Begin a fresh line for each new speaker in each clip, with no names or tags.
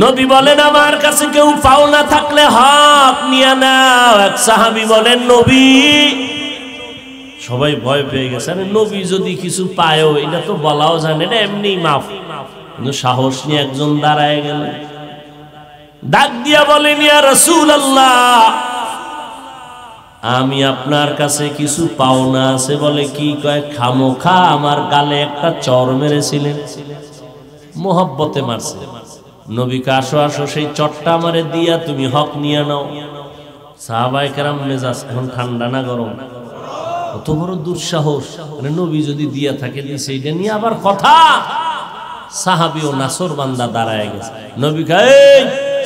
নবী বলেন আমার কাছে কেউ পাও না থাকলে হক নিয়া নাও এক সাহাবি বলেন নবী সবাই ভয় পেয়ে গেছে আরে নবী যদি কিছু পায়ও এটা তো বলাও জানে না এমনি মাফ কিন্তু সাহস নিয়ে একজন দাঁড়ায় গেল ডাক দিয়া বলেন ইয়া আমি আপনার কাছে কিছু পাওনা আছে বলে কি কয় খামোখা আমার গালে একটা চর মেরেছিলেন মোহব্বতে মারছিলেন নবীকে আসো আসো সেই চট্টা মারে দিয়া তুমি হক নিয়ে নাও সাহাবাই কেরাম মেজাজ এখন ঠান্ডা না গরম কত বড় দুঃসাহস মানে নবী যদি দিয়া থাকে সেইটা নিয়ে আবার কথা সাহাবি ও নাসর বান্দা দাঁড়ায় গেছে নবী এই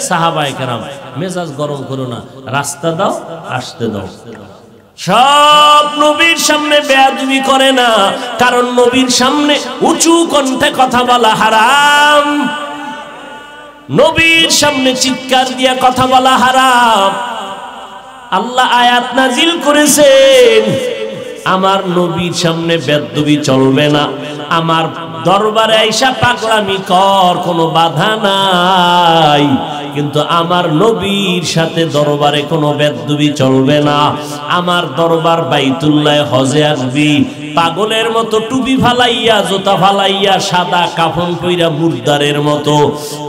সাহাবাই কেরাম মেজাজ গরম করো না রাস্তা দাও আসতে দাও সব নবীর সামনে বেয়াদবি করে না কারণ নবীর সামনে উঁচু কণ্ঠে কথা বলা হারাম নবীর সামনে চিৎকার দিয়া কথা বলা হারাম আল্লাহ আয়াত নাজিল করেছেন আমার নবীর সামনে বেদবি চলবে না আমার দরবারে আইসা পাগলামি কর কোনো বাধা নাই কিন্তু আমার নবীর সাথে দরবারে কোনো বেদবি চলবে না আমার দরবার বাইতুল্লাহ হজে আসবি পাগলের মতো টুপি ফালাইয়া জোতা ফালাইয়া সাদা কাফন কইরা মুর্দারের মতো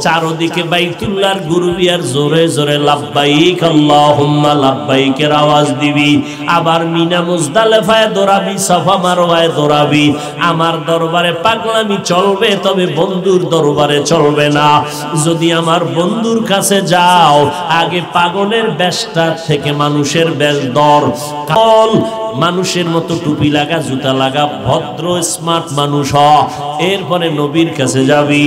চারদিকে বাইতুল্লার গুরুবিয়ার জোরে জোরে লাভবাইক আল্লাহুম্মা লাভবাইকের আওয়াজ দিবি আবার মিনা মুজদালেফায় দৌড়াবি সাফা মারোয়ায় দৌড়াবি আমার দরবারে পাগলামি চলবে তবে বন্ধুর দরবারে চলবে না যদি আমার বন্ধুর কাছে যাও আগে পাগলের বেশটার থেকে মানুষের বেশ দর কারণ মানুষের মতো টুপি লাগা জুতা লাগা ভদ্র স্মার্ট মানুষ হ এরপরে নবীর কাছে যাবি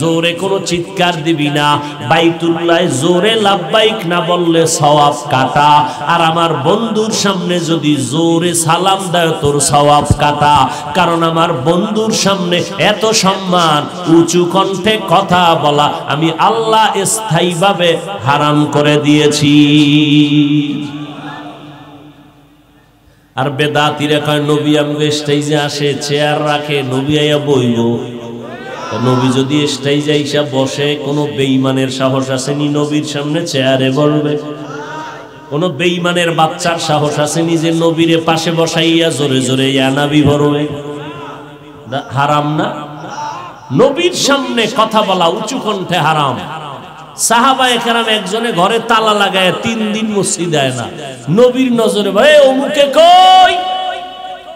জোরে কোনো চিৎকার দিবি না বাইতুল্লায় জোরে লাভবাইক না বললে সওয়াব কাটা আর আমার বন্ধুর সামনে যদি জোরে সালাম দেয় তোর সওয়াব কাটা কারণ আমার বন্ধুর সামনে এত সম্মান উঁচু কণ্ঠে কথা বলা আমি আল্লাহ স্থায়ীভাবে হারাম করে দিয়েছি আর বেদাতিরা কয় নবী আমি স্টেজে আসে চেয়ার রাখে নবী আইয়া বইব নবী যদি স্টেজে আইসা বসে কোনো বেঈমানের সাহস আসেনি নবীর সামনে চেয়ারে বলবে কোনো বেইমানের বাচ্চার সাহস আসেনি যে নবীরে পাশে বসাইয়া জোরে জোরে ইয়ানাবি ভরবে হারাম না নবীর সামনে কথা বলা উঁচু কণ্ঠে হারাম সাহাবা একরাম একজনে ঘরে তালা লাগায় তিন দিন মসজিদ আয় না নবীর নজরে ভাই অমুকে কই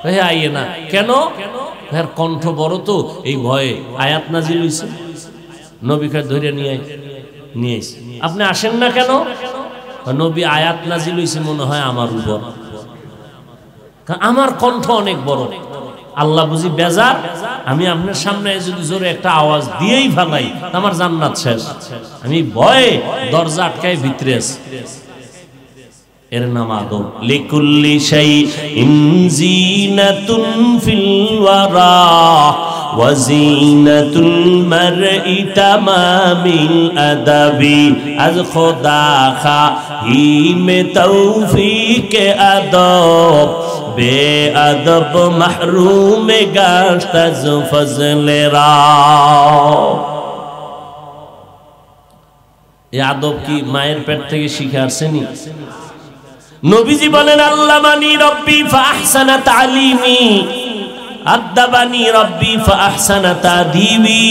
ভাই আইয়ে না কেন কণ্ঠ বড় তো এই ভয়ে আয়াত নাজিল হইছে নবীকে ধরে নিয়ে নিয়ে আপনি আসেন না কেন নবী আয়াত নাজিল হইছে মনে হয় আমার উপর আমার কণ্ঠ অনেক বড় আল্লাহ বুঝি বেজার আমি আপনার সামনে যদি জোরে একটা আওয়াজ দিয়েই ফেলাই আমার জান্নাত শেষ আমি ভয়ে দরজা আটকায় ভিতরে এর নাম আদম লিকুল্লি শাই ইনজিনাতুন ফিল ওয়ারা ওয়াজিনাতুল মারই তামামিল আদাবি আজ খোদা খা হি মে তৌফিক আদব বে আদব মাহরুমে গাস্তাজ ফজলে আদব কি মায়ের পেট থেকে শিখে আসেনি নবীজি বলেন আল্লাহ মানি রব্বি ফাহসানা তালিমি আদাবানি রব্বি ফাহসানা তাদিবি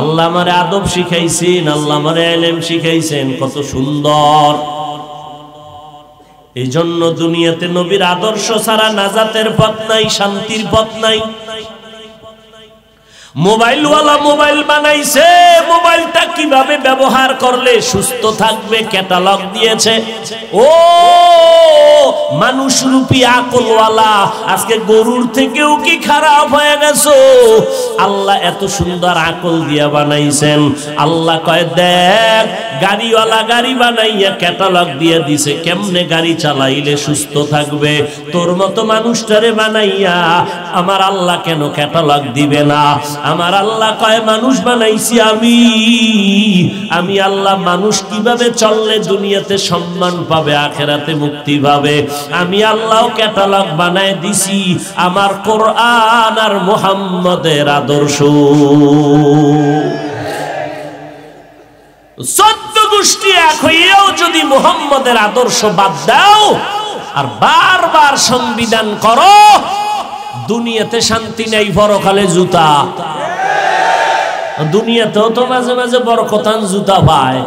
আল্লাহ আমার আদব শিখাইছেন আল্লাহ আমার এলেম শিখাইছেন কত সুন্দর এই জন্য দুনিয়াতে নবীর আদর্শ ছাড়া নাজাতের পথ নাই শান্তির পথ নাই মোবাইলওয়ালা মোবাইল বানাইছে মোবাইলটা কিভাবে ব্যবহার করলে সুস্থ থাকবে ক্যাটালগ দিয়েছে ও মানুষ রূপী আকলওয়ালা আজকে গরুর থেকেও কি খারাপ হয়ে গেছো আল্লাহ এত সুন্দর আকল দিয়া বানাইছেন আল্লাহ কয় দেখ গাড়িওয়ালা গাড়ি বানাইয়া ক্যাটালগ দিয়ে দিছে কেমনে গাড়ি চালাইলে সুস্থ থাকবে তোর মতো মানুষটারে বানাইয়া আমার আল্লাহ কেন ক্যাটালগ দিবে না আমার আল্লাহ কয় মানুষ বানাইছি আমি আমি আল্লাহ মানুষ কিভাবে চললে দুনিয়াতে সম্মান পাবে আখেরাতে মুক্তি পাবে আমি আল্লাহ ক্যাটালগ বানাই দিছি আমার কোরআন আর মোহাম্মদের আদর্শ চোদ্দ গোষ্ঠী এক হইয়াও যদি মোহাম্মদের আদর্শ বাদ দাও আর বারবার সংবিধান করো দুনিয়াতে শান্তি নেই পরকালে জুতা দুনিয়াতেও তো মাঝে মাঝে বরকতান জুতা পায়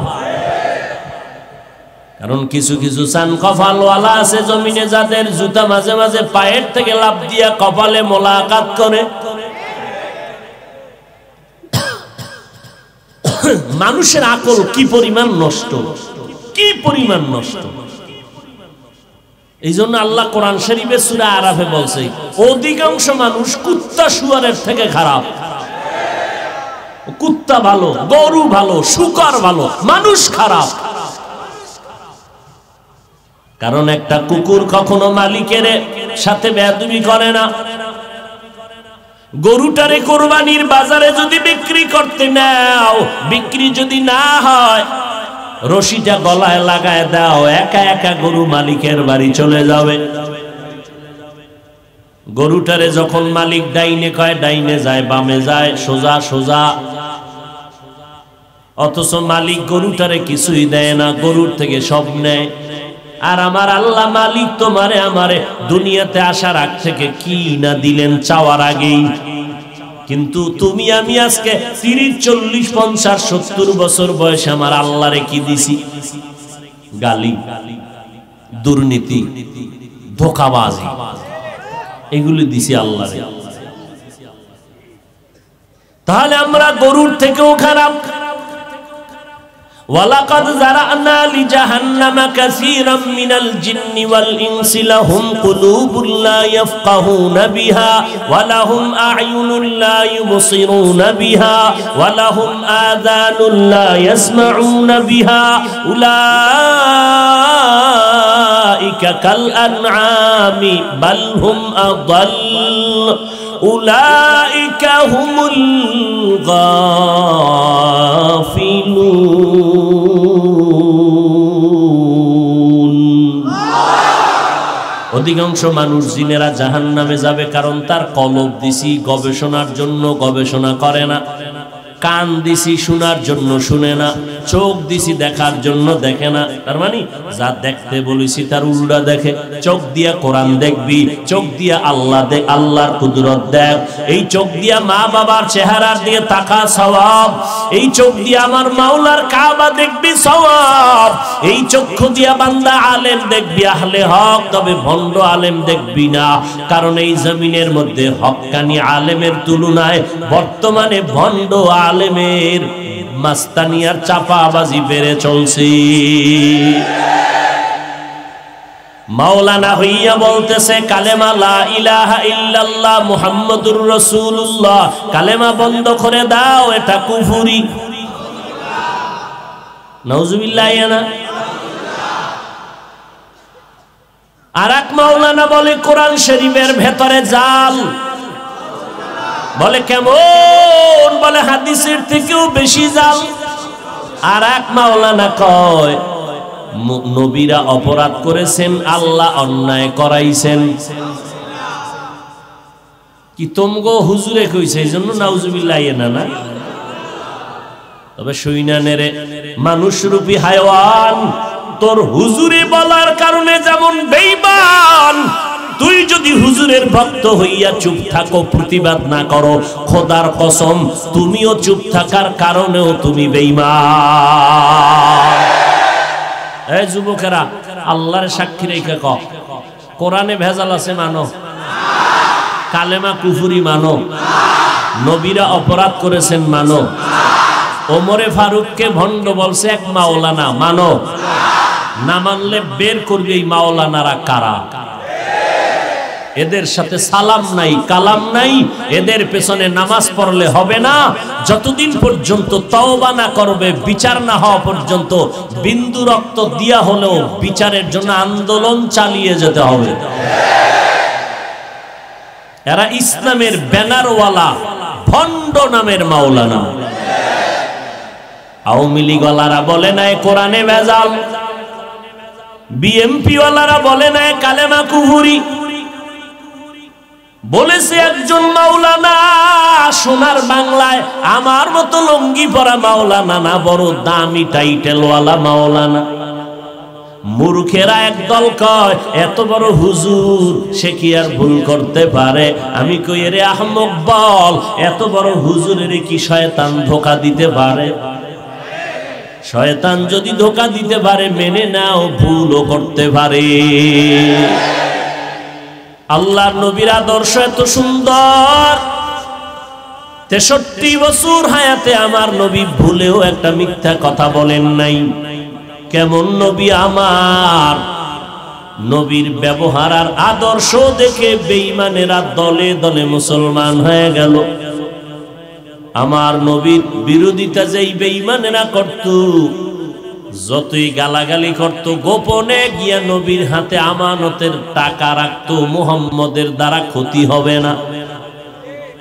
কারণ কিছু কিছু চান কপালওয়ালা আছে জমিনে যাদের জুতা মাঝে মাঝে পায়ের থেকে লাভ দিয়া কপালে মোলাকাত করে মানুষের আকল কি পরিমাণ নষ্ট কি পরিমাণ নষ্ট এই জন্য আল্লাহ কোরআন শরীফে সুরা আরাফে বলছে অধিকাংশ মানুষ কুত্তা শুয়ারের থেকে খারাপ কুত্তা ভালো গরু ভালো শুকর ভালো মানুষ খারাপ কারণ একটা কুকুর কখনো মালিকের সাথে বেদুমি করে না গরুটারে কোরবানির বাজারে যদি বিক্রি করতে নাও বিক্রি যদি না হয় রশিটা গলায় লাগায় দাও একা একা গরু মালিকের বাড়ি চলে যাবে গরুটারে যখন মালিক ডাইনে কয় ডাইনে যায় বামে যায় সোজা সোজা অথচ মালিক গরুটারে কিছুই দেয় না গরুর থেকে সব নেয় আর আমার আল্লাহ মালিক তোমারে আমারে দুনিয়াতে আসার আগ থেকে কি না দিলেন চাওয়ার আগেই কিন্তু তুমি আমি আজকে তিরিশ চল্লিশ পঞ্চাশ সত্তর বছর বয়সে আমার আল্লাহ কি দিছি গালি দুর্নীতি ধোকাবাজি এগুলি দিছি আল্লাহ তাহলে আমরা গরুর থেকেও খারাপ وَلَقَدْ زَرَعْنَا لِجَهَنَّمَ كَثِيرًا مِنَ الْجِنِّ وَالْإِنسِ لَهُمْ قُلُوبٌ لَا يَفْقَهُونَ بِهَا وَلَهُمْ أَعْيُنٌ لَا يُبْصِرُونَ بِهَا وَلَهُمْ آذَانٌ لَا يَسْمَعُونَ بِهَا أُولَئِكَ كَالْأَنْعَامِ بَلْ هُمْ أَضَلُّ أُولَئِكَ هُمُ অধিকাংশ মানুষ জিনেরা জাহান নামে যাবে কারণ তার কলব দিছি গবেষণার জন্য গবেষণা করে না কান দিছি শোনার জন্য শুনে না চোখ দিছি দেখার জন্য দেখে না তার মানে যা দেখতে বলেছি তার উল্টা দেখে চোখ দিয়া কোরআন দেখবি চোখ দিয়া আল্লাহ দেখ আল্লাহর কুদরত দেখ এই চোখ দিয়া মা বাবার চেহারার দিয়ে তাকা সওয়াব এই চোখ দিয়া আমার মাওলার কাবা দেখবি সওয়াব এই চক্ষু দিয়া বান্দা আলেম দেখবি আহলে হক তবে ভণ্ড আলেম দেখবি না কারণ এই জমিনের মধ্যে হক্কানি আলেমের তুলনায় বর্তমানে ভণ্ড আলেম আলেমের মাস্তানিয়ার চাপাবাজি বেড়ে চলছে মাওলানা হইয়া বলতেছে কালেমা লা ইলাহা ইল্লাল্লাহ মুহাম্মাদুর রাসূলুল্লাহ কালেমা বন্ধ করে দাও এটা কুফরি নাউজুবিল্লাহ না আর এক মাওলানা বলে কোরআন শরীফের ভেতরে জাল বলে কেমন বলে হাদিসের থেকেও বেশি জাল আর এক মাওলানা কয় নবীরা অপরাধ করেছেন আল্লাহ অন্যায় করাইছেন কি তোমগো হুজুরে কইছে এই জন্য নাউজুবিল্লাহ ইয়ে না না তবে সৈনা নেরে মানুষ রূপী হায়ওয়ান তোর হুজুরে বলার কারণে যেমন বেইমান তুই যদি হুজুরের ভক্ত হইয়া চুপ থাকো প্রতিবাদ না করো খোদার কসম তুমিও চুপ থাকার কারণেও তুমি বেইমা এই যুবকেরা আল্লাহর সাক্ষী রেখে ক কোরআনে ভেজাল আছে মানো কালেমা কুফুরি মানো নবীরা অপরাধ করেছেন মানো ওমরে ফারুককে ভণ্ড বলছে এক মাওলানা মানো না মানলে বের করবে এই মাওলানারা কারা এদের সাথে সালাম নাই কালাম নাই এদের পেছনে নামাজ পড়লে হবে না যতদিন পর্যন্ত তওবা না করবে বিচার না হওয়া পর্যন্ত বিন্দু রক্ত দিয়া হলেও বিচারের জন্য আন্দোলন চালিয়ে যেতে হবে এরা ইসলামের ব্যানারওয়ালা ভণ্ড নামের মাওলানা আওয়ামী লীগ ওয়ালারা বলে নাই কোরআনে ভেজাল বিএমপি ওয়ালারা বলে নাই কালেমা কুহুরি বলেছে একজন মাওলানা সোনার বাংলায় আমার মতো লঙ্গি পরা মাওলানা না বড় দামি টাইটেলওয়ালা মাওলানা মূর্খেরা একদল কয় এত বড় হুজুর সে কি আর ভুল করতে পারে আমি কই রে আহমক বল এত বড় হুজুরের কি শয়তান ধোকা দিতে পারে শয়তান যদি ধোকা দিতে পারে মেনে নাও ভুলও করতে পারে আল্লাহর নবীর আদর্শ এত সুন্দর তেষট্টি বছর হায়াতে আমার নবী ভুলেও একটা মিথ্যা কথা বলেন নাই কেমন নবী আমার নবীর ব্যবহার আর আদর্শ দেখে বেঈমানেরা দলে দলে মুসলমান হয়ে গেল আমার নবীর বিরোধিতা যেই বেঈমানেরা করত যতই গালাগালি করত গোপনে গিয়া নবীর হাতে আমানতের টাকা রাখতো মোহাম্মদের দ্বারা ক্ষতি হবে না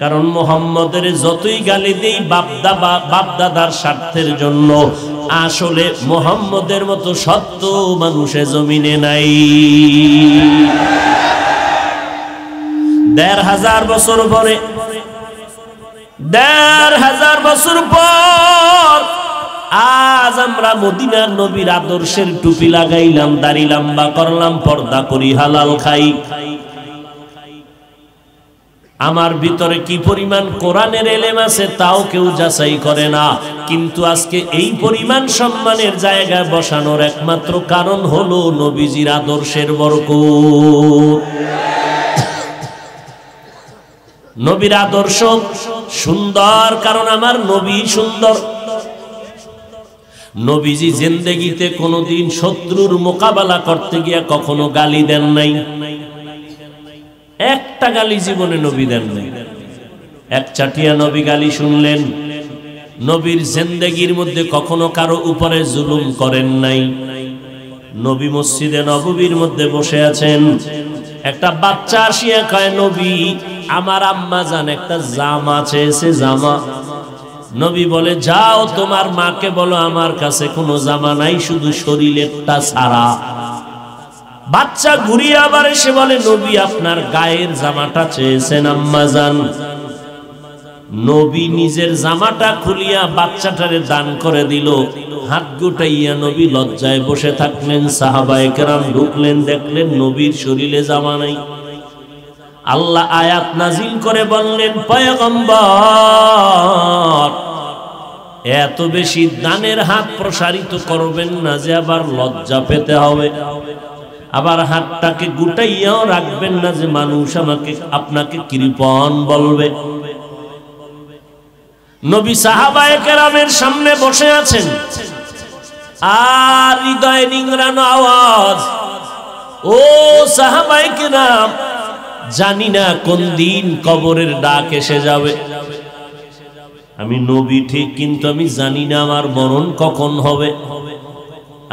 কারণ মোহাম্মদের যতই গালি দিই বাপদা বাপদাদার স্বার্থের জন্য আসলে মোহাম্মদের মতো সত্য মানুষে জমিনে নাই দেড় হাজার বছর পরে দেড় হাজার বছর পর আজ আমরা মদিনার নবীর আদর্শের টুপি লাগাইলাম দাড়ি লম্বা করলাম পর্দা করি হালাল খাই আমার ভিতরে কি পরিমাণ কোরআনের এলেম আছে তাও কেউ যাচাই করে না কিন্তু আজকে এই পরিমাণ সম্মানের জায়গায় বসানোর একমাত্র কারণ হলো নবীজির আদর্শের বরক নবীর আদর্শ সুন্দর কারণ আমার নবী সুন্দর নবীজি জিন্দেগিতে কোনদিন শত্রুর মোকাবেলা করতে গিয়া কখনো গালি দেন নাই একটা গালি জীবনে নবী দেন নাই এক চাটিয়া নবী গালি শুনলেন নবীর জিন্দেগির মধ্যে কখনো কারো উপরে জুলুম করেন নাই নবী মসজিদে নববীর মধ্যে বসে আছেন একটা বাচ্চা আসিয়া কয় নবী আমার আম্মা জান একটা জামা চেয়েছে জামা নবী বলে যাও তোমার মাকে বলো আমার কাছে কোনো জামা নাই শুধু শরীরেরটা ছাড়া বাচ্চা ঘুরিয়ে আবার এসে বলে নবী আপনার গায়ের জামাটা চেয়েছেন আম্মাজান নবী নিজের জামাটা খুলিয়া বাচ্চাটারে দান করে দিল হাত গুটাইয়া নবী লজ্জায় বসে থাকলেন সাহাবায়ে কেরাম ঢুকলেন দেখলেন নবীর শরীরে জামা নাই আল্লাহ আয়াত নাজিল করে বললেন পয়গম্বর এত বেশি দানের হাত প্রসারিত করবেন না যে আবার লজ্জা পেতে হবে আবার হাতটাকে গুটাইয়াও রাখবেন না যে মানুষ আমাকে আপনাকে কৃপণ বলবে নবী সাহাবায়ে কেরামের সামনে বসে আছেন আর হৃদয় নিংরানো আওয়াজ ও সাহাবায়ে কেরাম জানি না কোন দিন কবরের ডাক এসে যাবে আমি নবী ঠিক কিন্তু আমি জানি না আমার মরণ কখন হবে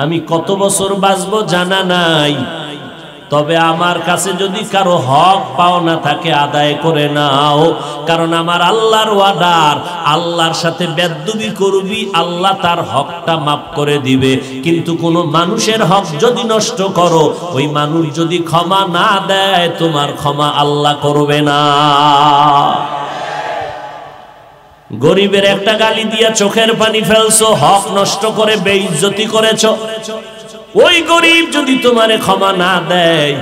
আমি কত বছর বাঁচব জানা নাই তবে আমার কাছে যদি কারো হক পাওনা থাকে আদায় করে নাও কারণ আমার আল্লাহর ওয়াদার আল্লাহর সাথে বেদুবি করবি আল্লাহ তার হকটা মাফ করে দিবে কিন্তু কোনো মানুষের হক যদি নষ্ট করো ওই মানুষ যদি ক্ষমা না দেয় তোমার ক্ষমা আল্লাহ করবে না গরিবের একটা গালি দিয়া চোখের পানি ফেলছো হক নষ্ট করে বেইজ্জতি করেছো ওই গরিব যদি তোমারে ক্ষমা না দেয়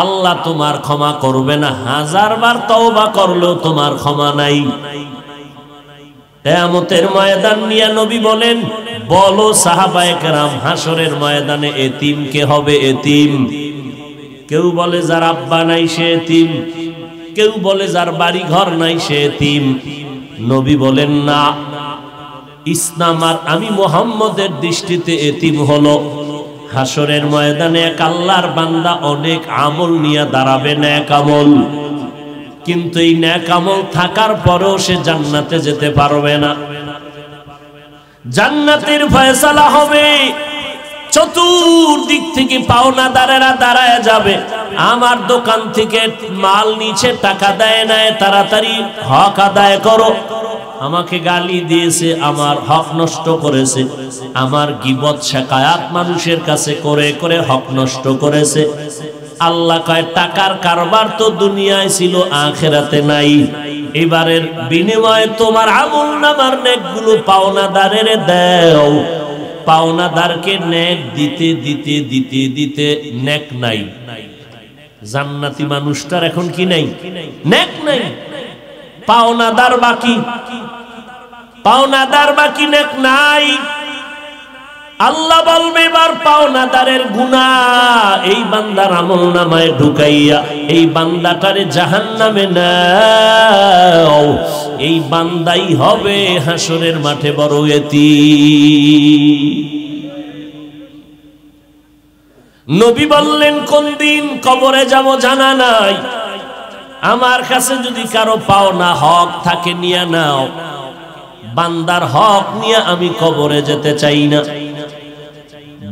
আল্লাহ তোমার ক্ষমা করবে না হাজার বার তওবা করলেও তোমার ক্ষমা নাই কেয়ামতের ময়দান নিয়া নবী বলেন বলো সাহাবায়ে কেরাম হাসরের ময়দানে এতিম কে হবে এতিম কেউ বলে যার আব্বা নাই সে এতিম কেউ বলে যার বাড়ি ঘর নাই সে এতিম নবী বলেন না ইসলাম আর আমি মোহাম্মদের দৃষ্টিতে এতিম হলো হাসরের ময়দানে এক আল্লাহর বান্দা অনেক আমল নিয়ে দাঁড়াবে ন্যাক আমল কিন্তু এই ন্যাক আমল থাকার পরও সে জান্নাতে যেতে পারবে না জান্নাতের ফয়সালা হবে চতুর্দিক থেকে পাওনা দারেরা দাঁড়ায় যাবে আমার দোকান থেকে মাল নিচে টাকা দেয় নেয় তাড়াতাড়ি হক আদায় করো আমাকে গালি দিয়েছে আমার হক নষ্ট করেছে আমার গিবত শেখায়াত মানুষের কাছে করে করে হক নষ্ট করেছে আল্লাহ কয় টাকার কারবার তো দুনিয়ায় ছিল আখেরাতে নাই এবারের বিনিময়ে তোমার আমল নামার নেকগুলো পাওনা পাওনাদারের দেও পাওনাদারকে নেক দিতে দিতে দিতে দিতে ন্যাক নাই জান্নাতি মানুষটার এখন কি নাই ন্যাক নাই পাওনাদার বাকি পাওনাদার বাকি নেক নাই আল্লাহ বলবে এবার পাওনাদারের গুণা এই বান্দার আমল নামায় ঢুকাইয়া এই বান্দাটারে জাহান নামে নাও এই বান্দাই হবে হাসরের মাঠে বড় এতি নবী বললেন কোন দিন কবরে যাব জানা নাই আমার কাছে যদি কারো পাও না হক থাকে নিয়ে নাও বান্দার হক নিয়ে আমি কবরে যেতে চাই না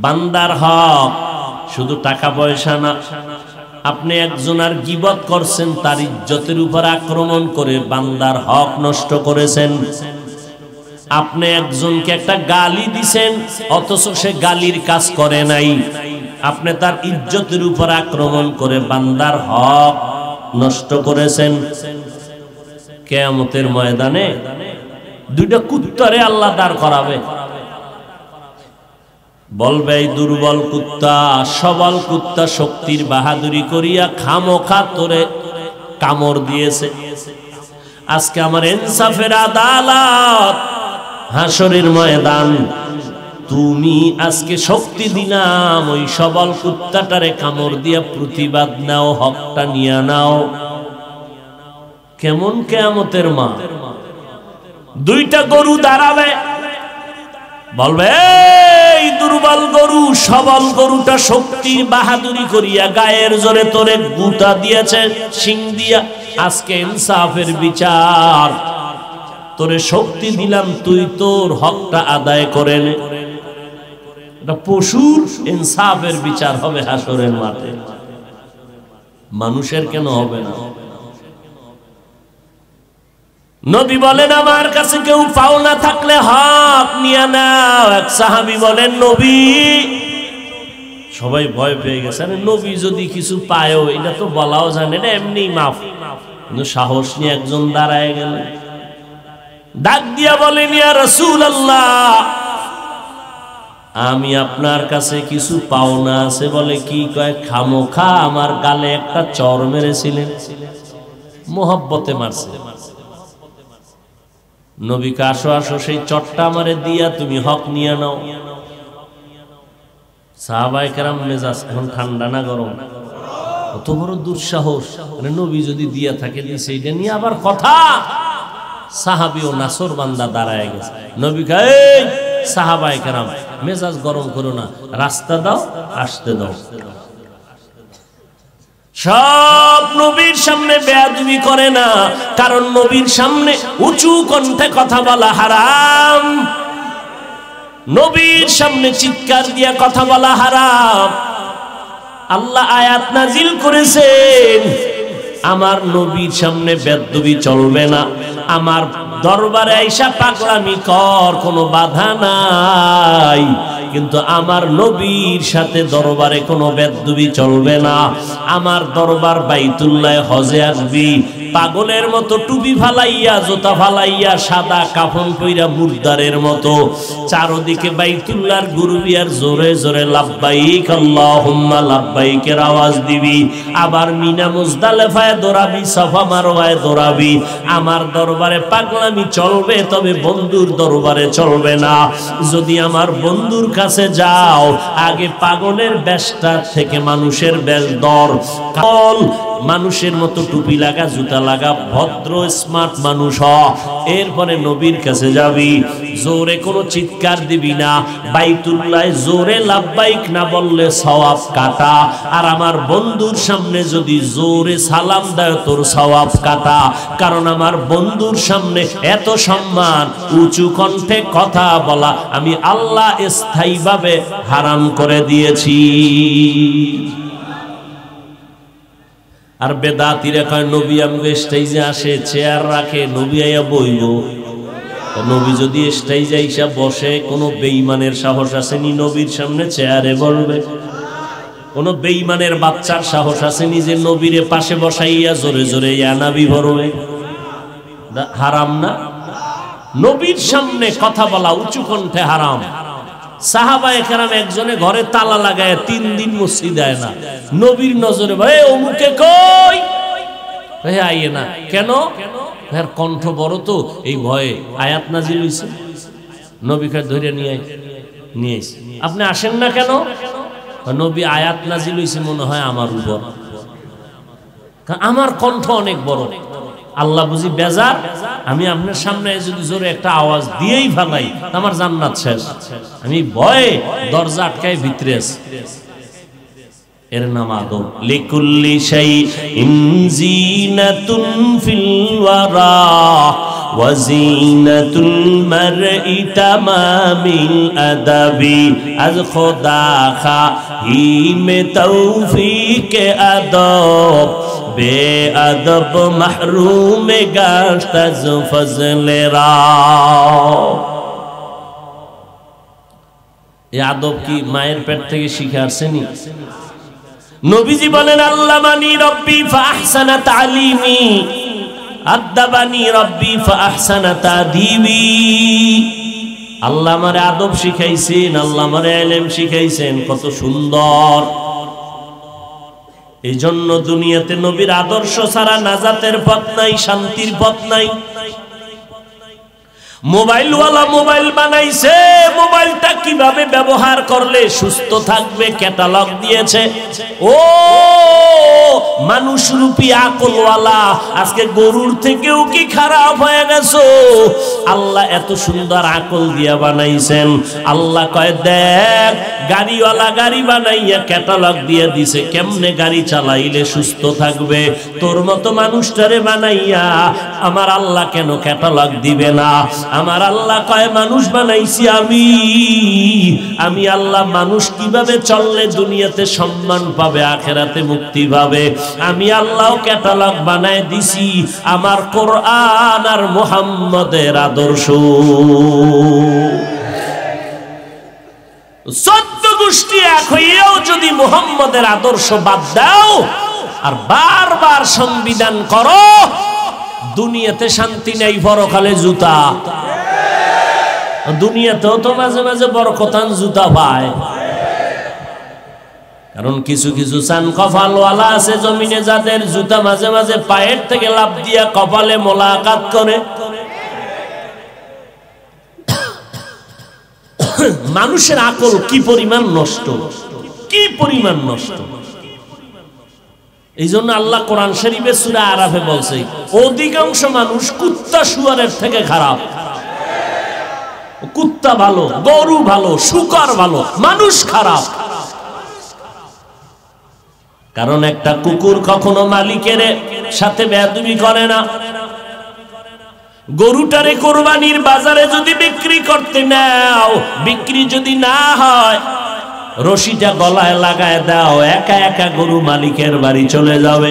বান্দার হক শুধু টাকা পয়সা না আপনি একজন আর গিবত করছেন তার ইজ্জতের উপর আক্রমণ করে বান্দার হক নষ্ট করেছেন আপনি একজনকে একটা গালি দিছেন অথচ সে গালির কাজ করে নাই আপনি তার ইজ্জতের উপর আক্রমণ করে বান্দার হক নষ্ট করেছেন কেয়ামতের ময়দানে দুইটা কুত্তরে আল্লাহ দাঁড় করাবে বলবে এই দুর্বল কুত্তা সবল কুত্তা শক্তির বাহাদুরি করিয়া খামোখা তোরে কামড় দিয়েছে আজকে আমার ইনসাফের আদালত হাসরের ময়দান তুমি আজকে শক্তি দিলাম ওই সবল কুত্তাটারে কামড় দিয়া প্রতিবাদ নাও হকটা নিয়া নাও কেমন কেয়ামতের মা দুইটা গরু দাঁড়াবে বলবে এই দুর্বল গরু সবল গরুটা শক্তির বাহাদুরি করিয়া গায়ের জোরে তোরে গুতা দিয়েছে সিং দিয়া আজকে ইনসাফের বিচার তোরে শক্তি দিলাম তুই তোর হকটা আদায় করে নে পশুর ইনসাফের বিচার হবে হাসরের মাঠে মানুষের কেন হবে না নবী বলেন আমার কাছে কেউ পাও না থাকলে হক নিয়ে নাও এক সাহাবি বলেন নবী সবাই ভয় পেয়ে গেছে আরে নবী যদি কিছু পায়ও এটা তো বলাও জানে না এমনি মাফ কিন্তু সাহস নিয়ে একজন দাঁড়ায় গেল ডাক দিয়া বলেন ইয়া রসুল আল্লাহ আমি আপনার কাছে কিছু পাওনা আছে বলে কি কয় খামোখা আমার গালে একটা চর মেরেছিলেন মোহব্বতে মারছিলেন নবীকে আসো আসো সেই চট্টা মারে দিয়া তুমি হক নিয়ে নাও সাহাবায় কেরাম মেজাজ এখন ঠান্ডা না গরম অত বড় দুঃসাহস মানে নবী যদি দিয়া থাকে সেইটা নিয়ে আবার কথা সাহাবি ও নাসর বান্দা দাঁড়ায় গেছে নবী সাহাবায় কেরাম মেজাজ গরম করো না রাস্তা দাও আসতে দাও সব নবীর সামনে বেয়াদবি করে না কারণ নবীর সামনে উঁচু কণ্ঠে কথা বলা হারাম নবীর সামনে চিৎকার দিয়া কথা বলা হারাম আল্লাহ আয়াত নাজিল করেছেন আমার নবীর সামনে বেদবি চলবে না আমার দরবারে আইসা পাগলামি কর কোনো বাধা নাই কিন্তু আমার নবীর সাথে দরবারে কোনো বেদুবি চলবে না আমার দরবার বাইতুল্লায় হজে আসবি পাগলের মতো টুপি ফালাইয়া জোতা ফালাইয়া সাদা কাফন কইরা মুর্দারের মতো চারদিকে বাইতুল্লার গুরুবিয়ার জোরে জোরে লাভবাইক আল্লাহুম্মা লাভবাইকের আওয়াজ দিবি আবার মিনা মুজদালেফায় দৌড়াবি সাফা মারোয়ায় দৌড়াবি আমার দরবারে পাগলা আমি চলবে তবে বন্ধুর দরবারে চলবে না যদি আমার বন্ধুর কাছে যাও আগে পাগলের বেশটা থেকে মানুষের বেশ দর মানুষের মতো টুপি লাগা জুতা লাগা ভদ্র স্মার্ট মানুষ হ এরপরে নবীর কাছে যাবি জোরে কোনো চিৎকার দিবি না বাইতুল্লায় জোরে লাভবাইক না বললে সওয়াব কাটা আর আমার বন্ধুর সামনে যদি জোরে সালাম দেয় তোর সওয়াব কাটা কারণ আমার বন্ধুর সামনে এত সম্মান উঁচু কণ্ঠে কথা বলা আমি আল্লাহ স্থায়ীভাবে হারাম করে দিয়েছি আর বেদাতিরা কয় নবী আমি স্টেজে আসে চেয়ার রাখে নবী আইয়া বইব নবী যদি স্টেজে আইসা বসে কোনো বেইমানের সাহস আসেনি নবীর সামনে চেয়ারে বলবে কোনো বেইমানের বাচ্চার সাহস আসেনি যে নবীরে পাশে বসাইয়া জোরে জোরে ইয়ানাবি ভরবে হারাম না নবীর সামনে কথা বলা উঁচু কণ্ঠে হারাম একজনে ঘরে তালা লাগায় তিন দিন আয় না নবীর নজরে ভাই অমুকে কই ভাই আইয়ে না কেন হ্যাঁ, কণ্ঠ বড় তো এই ভয়ে আয়াত নাজিল নবীকে ধরে নিয়ে নিয়ে আপনি আসেন না কেন হ্যাঁ, নবী আয়াত নাজিল হইছে মনে হয় আমার উপর আমার কণ্ঠ অনেক বড় আল্লাহ বুঝি বেজার আমি আপনার সামনে যদি জোরে একটা আওয়াজ দিয়েই ফেলাই আমার জান্নাত শেষ আমি ভয়ে দরজা আটকায় ভিতরে এর নাম আদম লিকুল্লি ইনজিনাতুন ওয়াজিনাতুল মারই তামামিল আদাবি আজ খোদা খা হিমে তৌফিকে আদব বেআদব মাহরুমে গাস্তাজ ফজলে রাও আদব কি মায়ের পেট থেকে শিখে আসেনি নবীজি বলেন আল্লাহ মানি রব্বি ফাহসানা তালিমি আদাবানি রব্বি ফাহসানা তাদিবি আল্লাহ আমারে আদব শিখাইছেন আল্লাহ আমারে এলেম শিখাইছেন কত সুন্দর এই জন্য দুনিয়াতে নবীর আদর্শ ছাড়া নাজাতের পথ নাই শান্তির পথ নাই মোবাইলওয়ালা মোবাইল বানাইছে মোবাইলটা কিভাবে ব্যবহার করলে সুস্থ থাকবে ক্যাটালগ দিয়েছে ও মানুষ রূপী আকলওয়ালা আজকে গরুর থেকেও কি খারাপ হয়ে গেছো আল্লাহ এত সুন্দর আকল দিয়া বানাইছেন আল্লাহ কয় দেখ গাড়িওয়ালা গাড়ি বানাইয়া ক্যাটালগ দিয়ে দিছে কেমনে গাড়ি চালাইলে সুস্থ থাকবে তোর মতো মানুষটারে বানাইয়া আমার আল্লাহ কেন ক্যাটালগ দিবে না আমার আল্লাহ কয় মানুষ বানাইছি আমি আমি আল্লাহ মানুষ কিভাবে চললে দুনিয়াতে সম্মান পাবে আখেরাতে মুক্তি পাবে আমি আল্লাহ ক্যাটালগ বানায় দিছি আমার কোরআন আর মোহাম্মদের আদর্শ চোদ্দ গোষ্ঠী এক হইয়াও যদি মোহাম্মদের আদর্শ বাদ দাও আর বারবার সংবিধান করো দুনিয়াতে শান্তি নাই পরকালে জুতা দুনিয়াতেও তো মাঝে মাঝে বরকতান জুতা পায় কারণ কিছু কিছু চান কপালওয়ালা আছে জমিনে যাদের জুতা মাঝে মাঝে পায়ের থেকে লাভ দিয়া কপালে মোলাকাত করে মানুষের আকল কি পরিমাণ নষ্ট কি পরিমাণ নষ্ট এই জন্য আল্লাহ কোরআন শরীফে সুরা আরাফে বলছে অধিকাংশ মানুষ কুত্তা শুয়ারের থেকে খারাপ কুত্তা ভালো গরু ভালো শুকর ভালো মানুষ খারাপ কারণ একটা কুকুর কখনো মালিকের সাথে বেদমি করে না গরুটারে কোরবানির বাজারে যদি বিক্রি করতে নাও বিক্রি যদি না হয় রশিটা গলায় লাগায় দাও একা একা গরু মালিকের বাড়ি চলে যাবে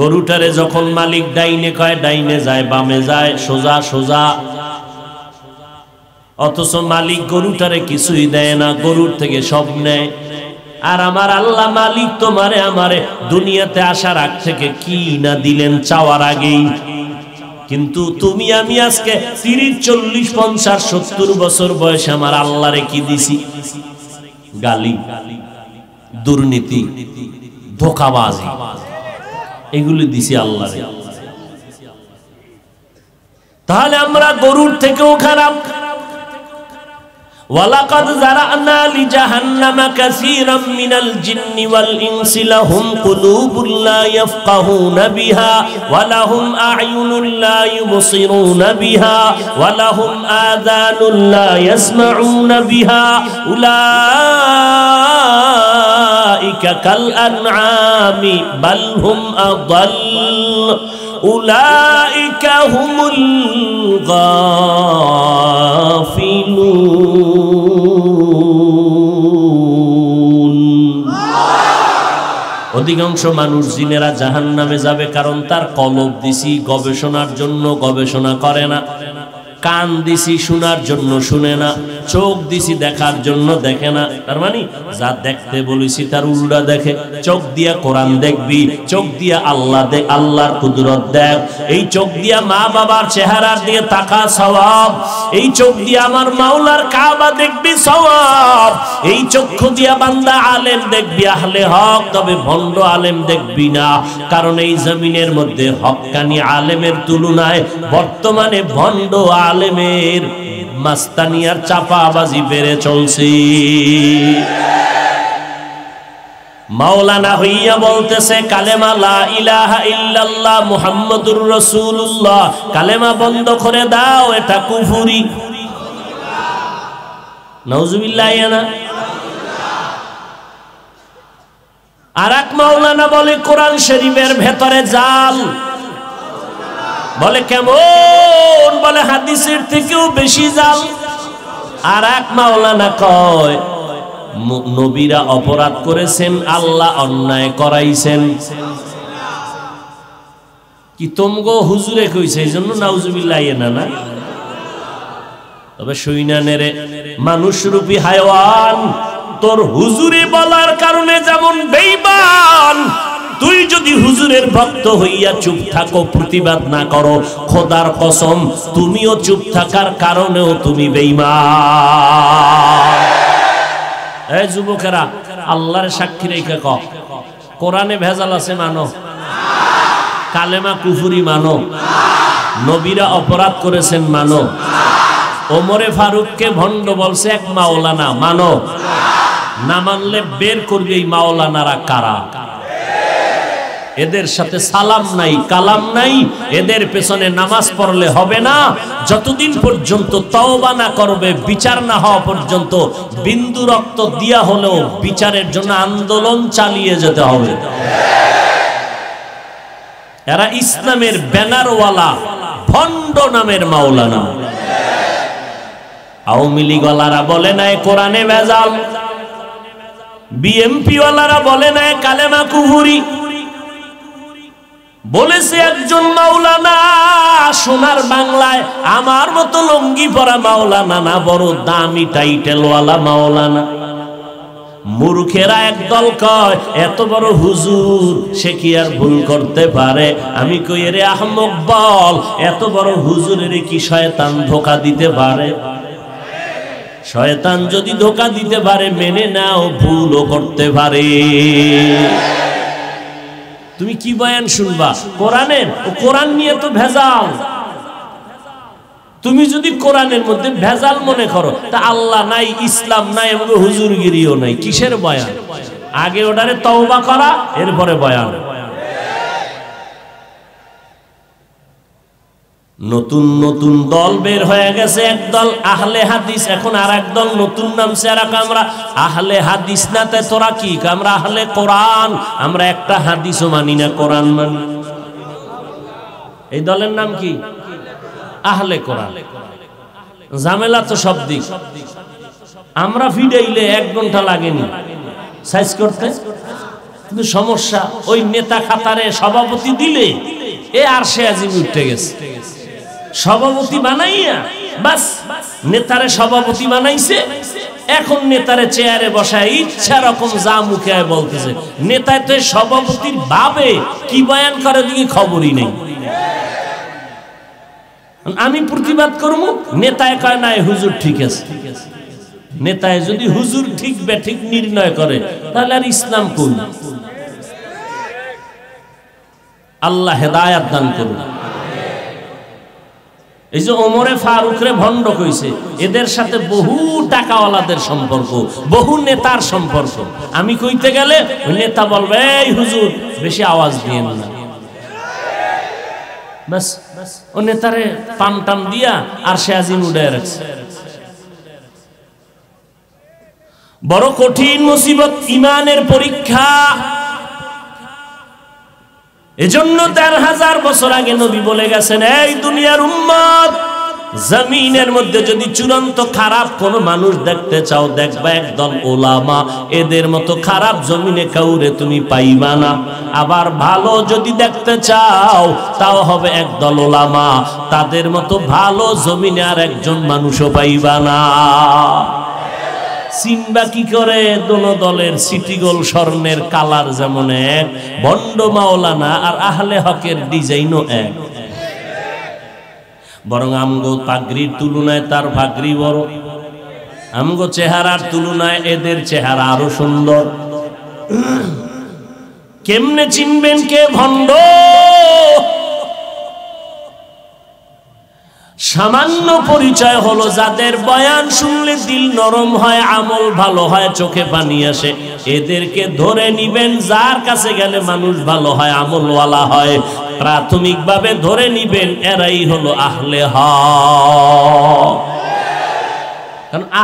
গরুটারে যখন মালিক ডাইনে কয় ডাইনে যায় বামে যায় সোজা সোজা অথচ মালিক গরুটারে কিছুই দেয় না গরুর থেকে সব নেয় আর আমার আল্লাহ মালিক তোমারে আমারে দুনিয়াতে আসার আগ থেকে কি না দিলেন চাওয়ার আগেই কিন্তু তুমি আমি আজকে তিরিশ চল্লিশ পঞ্চাশ সত্তর বছর বয়সে আমার আল্লাহরে কি দিছি গালি দুর্নীতি ধোকাবাজি এগুলি দিছি আল্লাহ তাহলে আমরা গরুর থেকেও খারাপ ولقد ذرأنا لجهنم كثيرا من الجن والإنس لهم قلوب لا يفقهون بها ولهم أعين لا يبصرون بها ولهم آذان لا يسمعون بها أولئك كالأنعام بل هم أضل উলাইকা হুমুল গাফিলুন অধিকাংশ মানুষ জিনেরা জাহান নামে যাবে কারণ তার কলব দিছি গবেষণার জন্য গবেষণা করে না কান দিছি শোনার জন্য শুনে না চোখ দিছি দেখার জন্য দেখে না তার মানে যা দেখতে বলেছি তার উল্টা দেখে চোখ দিয়া কোরআন দেখবি চোখ দিয়া আল্লাহ দে আল্লাহর কুদরত দেখ এই চোখ দিয়া মা বাবার চেহারার দিকে তাকা সওয়াব এই চোখ দিয়া আমার মাওলার কাবা দেখবি সওয়াব এই চক্ষু দিয়া বান্দা আলেম দেখবি আহলে হক তবে ভণ্ড আলেম দেখবি না কারণ এই জমিনের মধ্যে হক্কানি আলেমের তুলনায় বর্তমানে ভণ্ড আলেম আলেমের মাস্তানিয়ার চাপাবাজি বেড়ে চলছি মাওলানা হইয়া বলতেছে কালেমা লা ইলাহা ইল্লাল্লাহ মুহাম্মাদুর রাসূলুল্লাহ কালেমা বন্ধ করে দাও এটা কুফরি নাউজুবিল্লাহ না আর এক মাওলানা বলে কোরআন শরীফের ভেতরে জাল বলে কেমন বলে হাদিসের থেকেও বেশি জাল আর এক মাওলানা কয় নবীরা অপরাধ করেছেন আল্লাহ অন্যায় করাইছেন কি তোমগো হুজুরে কইছে এই জন্য নাউজুবিল্লাহ ইয়ে না না তবে সৈনানেরে মানুষ রূপী হায়ওয়ান তোর হুজুরে বলার কারণে যেমন বেইমান তুই যদি হুজুরের ভক্ত হইয়া চুপ থাকো প্রতিবাদ না করো খোদার কসম তুমিও চুপ থাকার কারণেও তুমি বেইমা এই যুবকেরা আল্লাহর সাক্ষী রেখে ক কোরআনে ভেজাল আছে মানো কালেমা কুফুরি মানো নবীরা অপরাধ করেছেন মানো ওমরে ফারুককে ভণ্ড বলছে এক মাওলানা মানো না মানলে বের করবে এই মাওলানারা কারা এদের সাথে সালাম নাই কালাম নাই এদের পেছনে নামাজ পড়লে হবে না যতদিন পর্যন্ত তওবা না করবে বিচার না হওয়া পর্যন্ত বিন্দু রক্ত দিয়া হলেও বিচারের জন্য আন্দোলন চালিয়ে যেতে হবে এরা ইসলামের ব্যানারওয়ালা ভণ্ড নামের মাওলানা আওয়ামী ওয়ালারা বলে না কোরআনে ভেজাল ওয়ালারা বলে না কালেমা কুহুরি বলেছে একজন মাওলানা সোনার বাংলায় আমার মতো লঙ্গি পরা মাওলানা না বড় দামি টাইটেলওয়ালা মাওলানা মূর্খেরা একদল কয় এত বড় হুজুর সে কি আর ভুল করতে পারে আমি কই এরে আহমক বল এত বড় হুজুরের কি শয়তান ধোকা দিতে পারে শয়তান যদি ধোকা দিতে পারে মেনে নাও ভুলও করতে পারে তুমি কি বয়ান শুনবা কোরআনের ও কোরআন নিয়ে তো ভেজাল তুমি যদি কোরআনের মধ্যে ভেজাল মনে করো তা আল্লাহ নাই ইসলাম নাই এবং হুজুরগিরিও নাই কিসের বয়ান আগে ওটারে তওবা করা এরপরে বয়ান নতুন নতুন দল বের হয়ে গেছে এক দল আহলে হাদিস এখন আর এক দল নতুন নাম সেরা কামরা আহলে হাদিস না তে তোরা কি আমরা আহলে কোরআন আমরা একটা হাদিসও মানি না কোরআন মানি এই দলের নাম কি আহলে কোরআন ঝামেলা তো সব দিক আমরা ফিডাইলে এক ঘন্টা লাগেনি সাইজ করতে কিন্তু সমস্যা ওই নেতা খাতারে সভাপতি দিলে এ আর সে আজিম উঠে গেছে সভাপতি বানাইয়া বাস নেতারে সভাপতি বানাইছে এখন নেতারে চেয়ারে বসায় ইচ্ছা রকম যা মুখে বলতেছে নেতায় তো সভাপতির ভাবে কি বয়ান করে দিকে খবরই নেই আমি প্রতিবাদ করব নেতায় কয় নাই হুজুর ঠিক আছে নেতায় যদি হুজুর ঠিক বে ঠিক নির্ণয় করে তাহলে আর ইসলাম কোন আল্লাহ হেদায়াত দান করুন এই যে ওমরে ফারুকরে ভণ্ড কইছে এদের সাথে বহু টাকাওয়ালাদের সম্পর্ক বহু নেতার সম্পর্ক আমি কইতে গেলে ওই নেতা বলবে এই হুজুর বেশি আওয়াজ দিয়েন না বাস ও নেতারে পাম টাম দিয়া আর সে আজিম উডায় রাখছে বড় কঠিন মুসিবত ইমানের পরীক্ষা এজন্য দেড় হাজার বছর আগে নবী বলে গেছেন এই দুনিয়ার উম্মত জমিনের মধ্যে যদি চূড়ান্ত খারাপ কোন মানুষ দেখতে চাও দেখবা একদল ওলামা এদের মতো খারাপ জমিনে কাউরে তুমি পাইবা না আবার ভালো যদি দেখতে চাও তাও হবে একদল ওলামা তাদের মতো ভালো জমিনে আর একজন মানুষও পাইবা না সিম্বা কি করে দল দলের সিটিগোল স্বর্ণের কালার যেমন এক বন্ড মাওলানা আর আহলে হকের ডিজাইনও এক বরং আমগো পাগরির তুলনায় তার ভাগরি বড় আমগো চেহারার তুলনায় এদের চেহারা আরো সুন্দর কেমনে চিনবেন কে ভণ্ড সামান্য পরিচয় হলো যাদের বয়ান শুনলে দিল নরম হয় আমল ভালো হয় চোখে পানি আসে এদেরকে ধরে নিবেন যার কাছে গেলে মানুষ ভালো হয় আমলওয়ালা হয় প্রাথমিকভাবে ধরে নিবেন এরাই হলো আহলে হ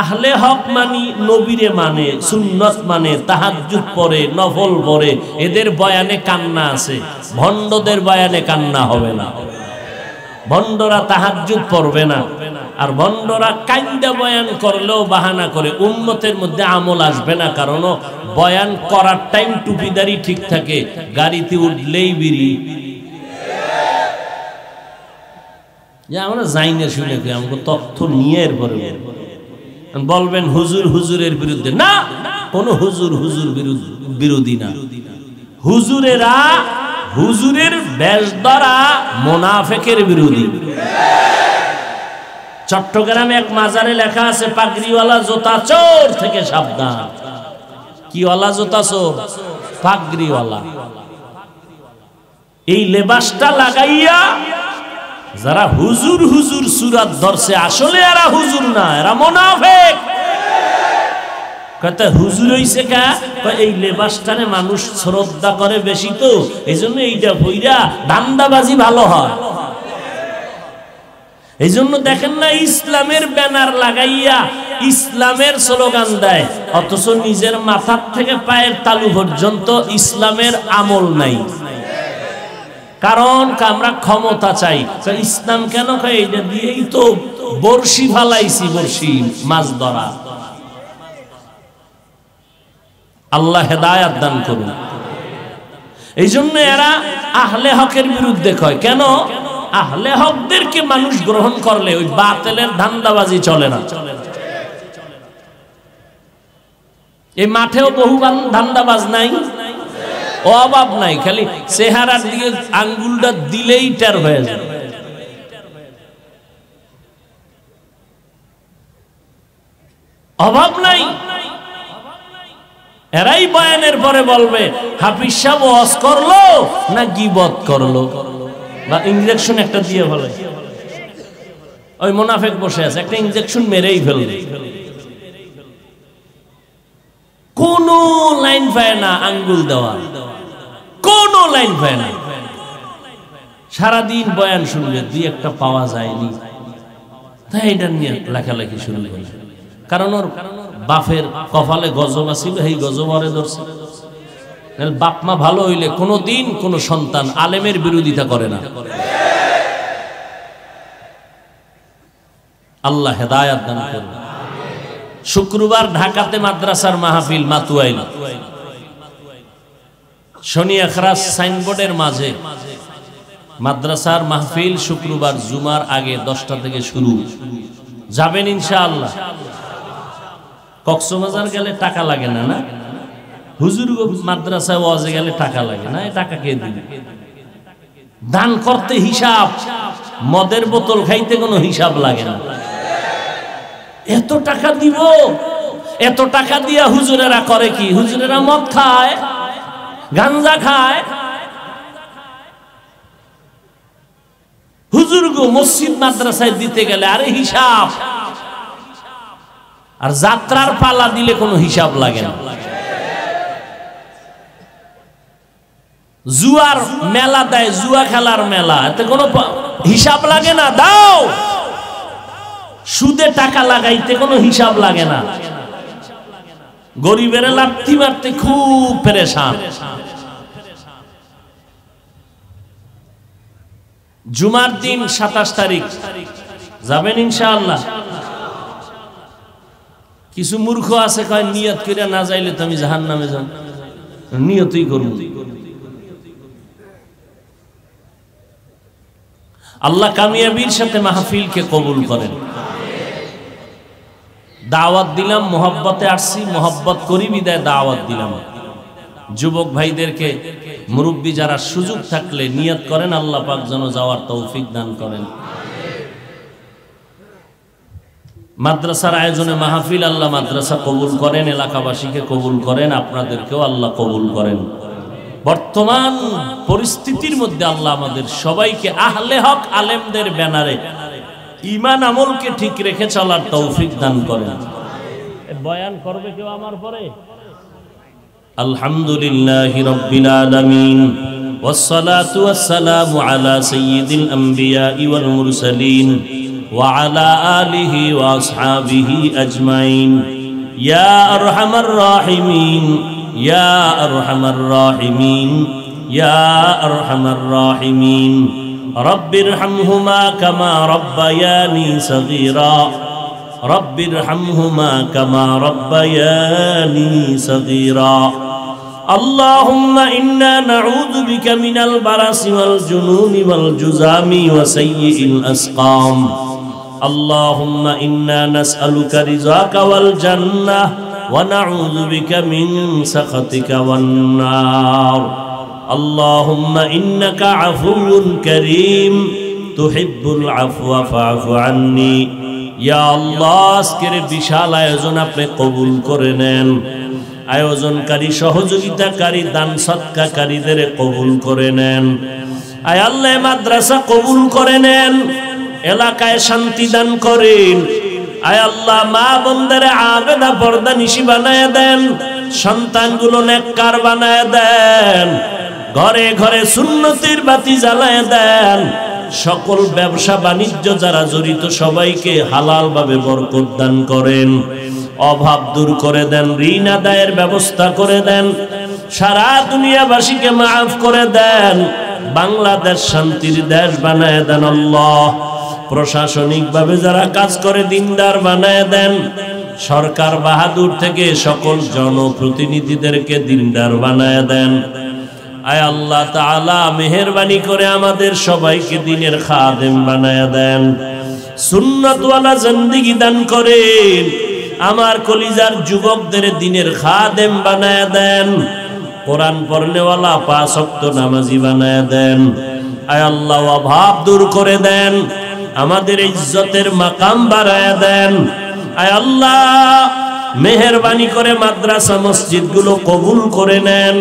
আহলে হক মানি নবীরে মানে সুন্নত মানে তাহাজুদ পরে নফল পরে এদের বয়ানে কান্না আছে ভণ্ডদের বয়ানে কান্না হবে না তাহার যুগ পড়বে না আর বন্ডরা কাইন্দা বয়ান করলেও বাহানা করে উন্মতের মধ্যে আমল আসবে না কারণও বয়ান করার টাইম টুপিদারি ঠিক থাকে গাড়িতে উঠলেই বিড়ি আমরা শুনে আমাকে তথ্য নিয়ে এরপরে বলবেন হুজুর হুজুরের বিরুদ্ধে না কোন হুজুর হুজুর বিরোধী না হুজুরেরা হুজুরের বেশ দ্বারা মোনাফেকের বিরোধী চট্টগ্রামে এক মাজারে লেখা আছে পাগড়িওয়ালা জোতা চোর থেকে সাবধান কিওয়ালা জোতা চোর পাগড়িওয়ালা এই লেবাসটা লাগাইয়া যারা হুজুর হুজুর সুরাত ধরছে আসলে এরা হুজুর না এরা মোনাফেক কথা হুজুর হইছে কা এই লেবাসটারে মানুষ শ্রদ্ধা করে বেশি তো এই জন্য এইটা বইরা দান্দাবাজি ভালো হয় এই জন্য দেখেন না ইসলামের ব্যানার লাগাইয়া ইসলামের স্লোগান দেয় অথচ নিজের মাথার থেকে পায়ের তালু পর্যন্ত ইসলামের আমল নাই কারণ আমরা ক্ষমতা চাই ইসলাম কেন এইটা দিয়েই তো বর্ষি ফালাইছি বর্ষি মাছ ধরা আল্লাহ হেদায়াত দান করুন এই জন্য এরা আহলে হকের বিরুদ্ধে কয় কেন আহলে হকদেরকে মানুষ গ্রহণ করলে ওই বাতেলের ধান্দাবাজি চলে না এই মাঠেও বহু ধান্দাবাজ নাই অভাব নাই খালি চেহারার দিকে আঙ্গুলটা দিলেই টার হয়ে যায় অভাব নাই এরাই বয়ানের পরে বলবে হাফিজ সাহেব ওয়াজ করলো না গিবত করলো বা ইঞ্জেকশন একটা দিয়ে ফেলে ওই মোনাফেক বসে আছে একটা ইঞ্জেকশন মেরেই ফেলবে কোন লাইন পায় না আঙ্গুল দেওয়া কোন লাইন পায় না সারাদিন বয়ান শুনলে দুই একটা পাওয়া যায়নি তাই এটা নিয়ে লেখালেখি শুরু করবে কারণ ওর কারণ বাপের কপালে গজব আসিল সেই গজব আরে ধরছে বাপ মা ভালো হইলে কোনো দিন কোনো সন্তান আলেমের বিরোধিতা করে না আল্লাহ হেদায়াত দান করবে শুক্রবার ঢাকাতে মাদ্রাসার মাহফিল মাতুয়াইল শনি আখরাজ সাইনবোর্ডের মাঝে মাদ্রাসার মাহফিল শুক্রবার জুমার আগে দশটা থেকে শুরু যাবেন ইনশাআল্লাহ কক্সবাজার গেলে টাকা লাগে না না হুজুর মাদ্রাসায় ওয়াজে গেলে টাকা লাগে না টাকা কে দিবে দান করতে হিসাব মদের বোতল খাইতে কোনো হিসাব লাগে না এত টাকা দিব এত টাকা দিয়া হুজুরেরা করে কি হুজুরেরা মদ খায় গাঞ্জা খায় হুজুর গো মসজিদ মাদ্রাসায় দিতে গেলে আরে হিসাব আর যাত্রার পালা দিলে কোনো হিসাব লাগে না জুয়ার মেলা দেয় জুয়া খেলার মেলা এতে কোনো হিসাব লাগে না দাও সুদে টাকা লাগাইতে কোনো হিসাব লাগে না গরিবের লাঠি মারতে খুব পেরেশান জুমার দিন সাতাশ তারিখ যাবেন ইনশাআল্লাহ কিছু মূর্খ আছে কয় নিয়ত করে না যাইলে তো আমি জাহান নামে যান নিয়তই করব আল্লাহ কামিয়াবির সাথে মাহফিলকে কবুল করেন দাওয়াত দিলাম মোহাব্বতে আসছি মোহাব্বত করি বিদায় দাওয়াত দিলাম যুবক ভাইদেরকে মুরব্বী যারা সুযোগ থাকলে নিয়ত করেন আল্লাহ পাক যেন যাওয়ার তৌফিক দান করেন মাদ্রাসার আয়োজনে মাহফিল আল্লাহ মাদ্রাসা কবুল করেন এলাকাবাসীকে কবুল করেন আপনাদেরকেও আল্লাহ কবুল করেন বর্তমান পরিস্থিতির মধ্যে আল্লাহ আমাদের সবাইকে আহলে হক আলেমদের ব্যানারে ইমান আমলকে ঠিক রেখে চলার তৌফিক দান করেন বয়ান করবে কেউ আমার পরে আলহামদুলিল্লাহ রব্বিল আলামিন والصلاه والسلام على سيد الانبياء والمرسلين وعلى آله وأصحابه أجمعين يا أرحم الراحمين يا أرحم الراحمين يا أرحم الراحمين رب ارحمهما كما ربياني صغيرا رب ارحمهما كما ربياني صغيرا اللهم إنا نعوذ بك من البرص والجنون والجزام وسيء الأسقام اللهم إنا نسألك رزاك والجنة ونعوذ بك من سخطك والنار اللهم إنك عفو كريم تحب العفو فعف عني يا الله আজকের বিশাল আয়োজন আপনি কবুল করে নেন আয়োজনকারী সহযোগিতাকারী দান সৎকাকারীদের কবুল করে নেন আয় আল্লাহ মাদ্রাসা مدرسة قبول নেন এলাকায় শান্তি দান করেন আয় আল্লাহ মা বন্ধের আবেদা পর্দা নিশি বানায় দেন সন্তানগুলো নেককার বানায় দেন ঘরে ঘরে সুন্নতির বাতি জ্বালায় দেন সকল ব্যবসা বাণিজ্য যারা জড়িত সবাইকে হালাল ভাবে বরকত দান করেন অভাব দূর করে দেন ঋণ আদায়ের ব্যবস্থা করে দেন সারা দুনিয়াবাসীকে মাফ করে দেন বাংলাদেশ শান্তির দেশ বানায় দেন আল্লাহ প্রশাসনিকভাবে যারা কাজ করে দিনদার বানায় দেন সরকার বাহাদুর থেকে সকল জনপ্রতিনিধিদেরকে দিনদার বানায় দেন আয় আল্লাহ তালা মেহরবানি করে আমাদের সবাইকে দিনের খাদেম বানায় দেন সুন্নতওয়ালা জন্দিগি দান করেন আমার কলিজার যুবকদের দিনের খাদেম বানায় দেন কোরআন পর্নেওয়ালা পাঁচ নামাজি বানায় দেন আয় আল্লাহ অভাব দূর করে দেন আমাদের ইজ্জতের মাকাম বাড়ায়া দেন আয় আল্লাহ মেহরবানি করে মাদ্রাসা মসজিদগুলো কবুল করে নেন